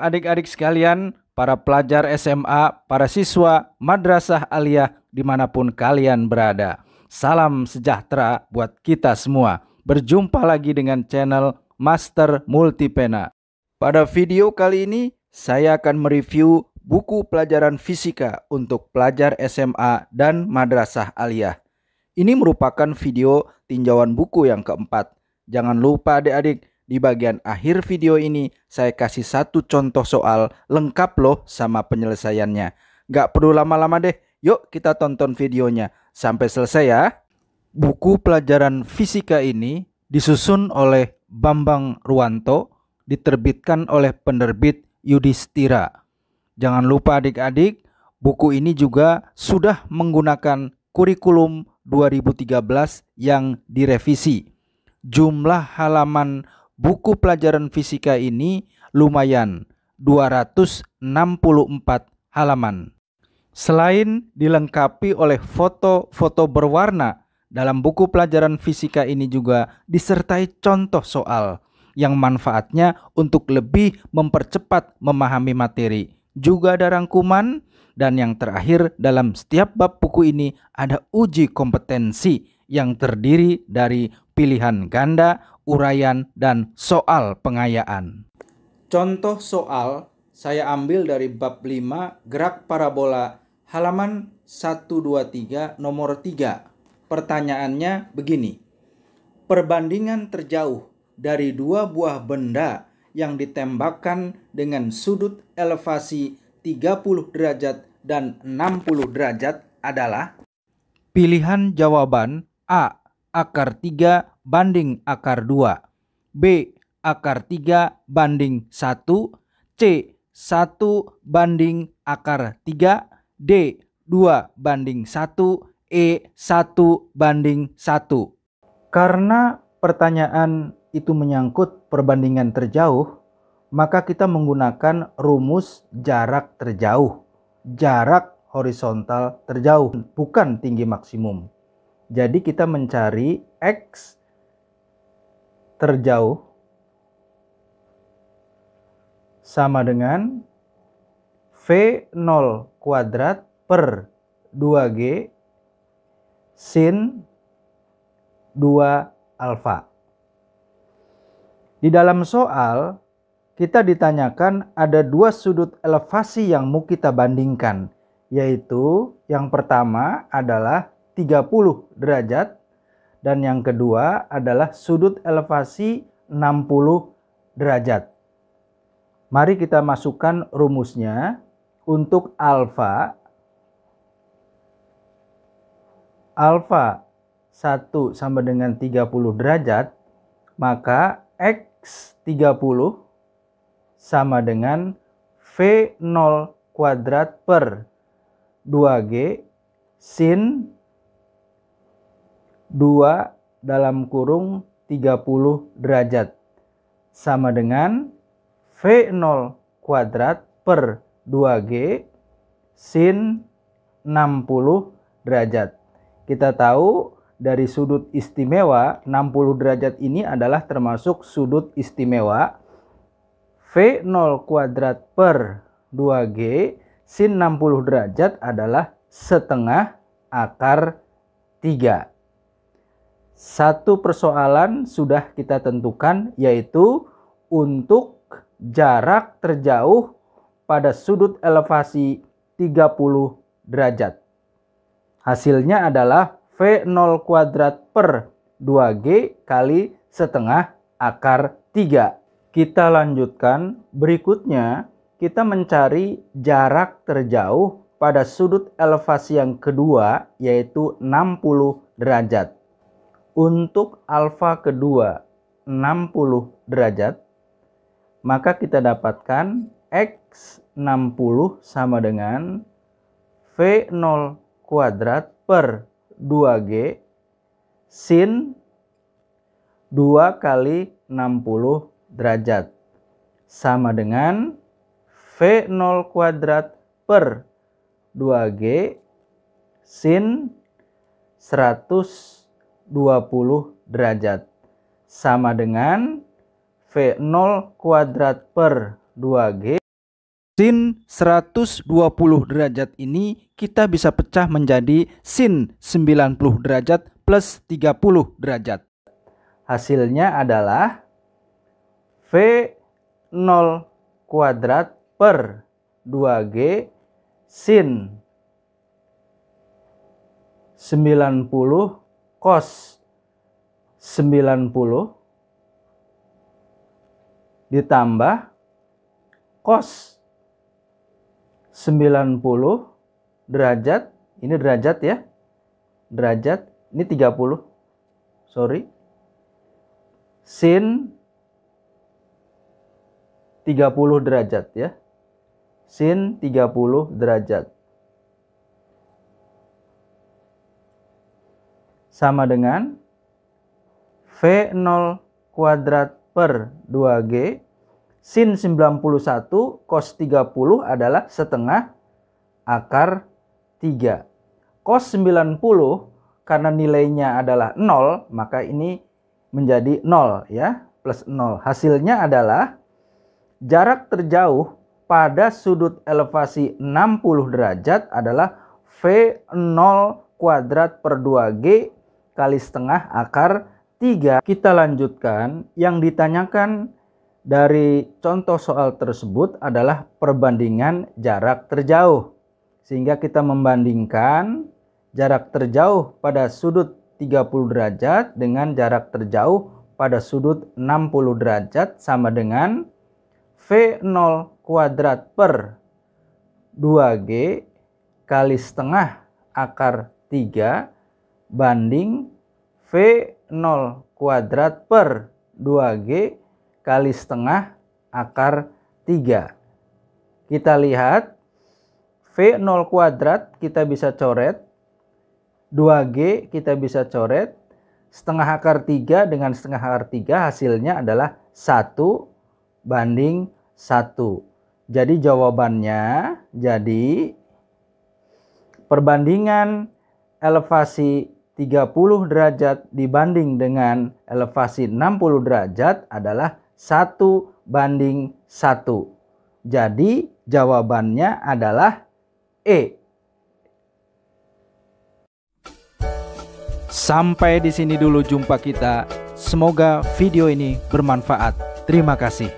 adik-adik sekalian, para pelajar SMA, para siswa Madrasah Aliyah dimanapun kalian berada. Salam sejahtera buat kita semua. Berjumpa lagi dengan channel Master Multipena. Pada video kali ini, saya akan mereview buku pelajaran fisika untuk pelajar SMA dan Madrasah Aliyah. Ini merupakan video tinjauan buku yang keempat. Jangan lupa adik-adik di bagian akhir video ini, saya kasih satu contoh soal lengkap loh sama penyelesaiannya. Gak perlu lama-lama deh, yuk kita tonton videonya. Sampai selesai ya. Buku pelajaran fisika ini disusun oleh Bambang Ruwanto, diterbitkan oleh penerbit Yudhistira. Jangan lupa adik-adik, buku ini juga sudah menggunakan kurikulum 2013 yang direvisi. Jumlah halaman buku pelajaran fisika ini lumayan, 264 halaman. Selain dilengkapi oleh foto-foto berwarna, dalam buku pelajaran fisika ini juga disertai contoh soal yang manfaatnya untuk lebih mempercepat memahami materi. Juga ada rangkuman dan yang terakhir dalam setiap bab buku ini ada uji kompetensi yang terdiri dari pilihan ganda, uraian, dan soal pengayaan. Contoh soal saya ambil dari bab 5 gerak parabola halaman 123 nomor 3. Pertanyaannya begini. Perbandingan terjauh dari dua buah benda yang ditembakkan dengan sudut elevasi 30 derajat dan 60 derajat adalah Pilihan jawaban A akar 3 banding akar 2. B. Akar 3 banding 1. C. 1 banding akar 3. D. 2 banding 1. E. 1 banding 1. Karena pertanyaan itu menyangkut perbandingan terjauh, maka kita menggunakan rumus jarak terjauh. Jarak horizontal terjauh, bukan tinggi maksimum. Jadi kita mencari X terjauh sama dengan V0 kuadrat per 2G sin 2 alfa. Di dalam soal, kita ditanyakan ada dua sudut elevasi yang mau kita bandingkan, yaitu yang pertama adalah 30 derajat dan yang kedua adalah sudut elevasi 60 derajat. Mari kita masukkan rumusnya untuk alfa. Alfa 1 sama dengan 30 derajat, maka X 30 sama dengan V0 kuadrat per 2G sin 2 dalam kurung 30 derajat sama dengan V0 kuadrat per 2G sin 60 derajat. Kita tahu dari sudut istimewa 60 derajat ini adalah termasuk sudut istimewa V0 kuadrat per 2G sin 60 derajat adalah setengah akar 3 satu persoalan sudah kita tentukan yaitu untuk jarak terjauh pada sudut elevasi 30 derajat. Hasilnya adalah V0 kuadrat per 2G kali setengah akar 3. Kita lanjutkan berikutnya kita mencari jarak terjauh pada sudut elevasi yang kedua yaitu 60 derajat untuk alfa kedua 60 derajat, maka kita dapatkan X 60 sama dengan V0 kuadrat per 2G sin 2 kali 60 derajat sama dengan V0 kuadrat per 2G sin 100 derajat. 20 derajat. Sama dengan V0 kuadrat per 2G. Sin 120 derajat ini kita bisa pecah menjadi sin 90 derajat plus 30 derajat. Hasilnya adalah V0 kuadrat per 2G sin 90 kos 90 ditambah kos 90 derajat ini derajat ya derajat ini 30 sorry sin 30 derajat ya sin 30 derajat sama dengan V0 kuadrat per 2G sin 91 cos 30 adalah setengah akar 3. Cos 90 karena nilainya adalah 0 maka ini menjadi 0 ya plus 0. Hasilnya adalah jarak terjauh pada sudut elevasi 60 derajat adalah V0 kuadrat per 2G kali setengah akar 3. Kita lanjutkan yang ditanyakan dari contoh soal tersebut adalah perbandingan jarak terjauh. Sehingga kita membandingkan jarak terjauh pada sudut 30 derajat dengan jarak terjauh pada sudut 60 derajat sama dengan V0 kuadrat per 2G kali setengah akar 3 banding V0 kuadrat per 2G kali setengah akar 3. Kita lihat V0 kuadrat kita bisa coret, 2G kita bisa coret, setengah akar 3 dengan setengah akar 3 hasilnya adalah 1 banding 1. Jadi jawabannya, jadi perbandingan elevasi 30 derajat dibanding dengan elevasi 60 derajat adalah 1 banding 1. Jadi jawabannya adalah E. Sampai di sini dulu jumpa kita. Semoga video ini bermanfaat. Terima kasih.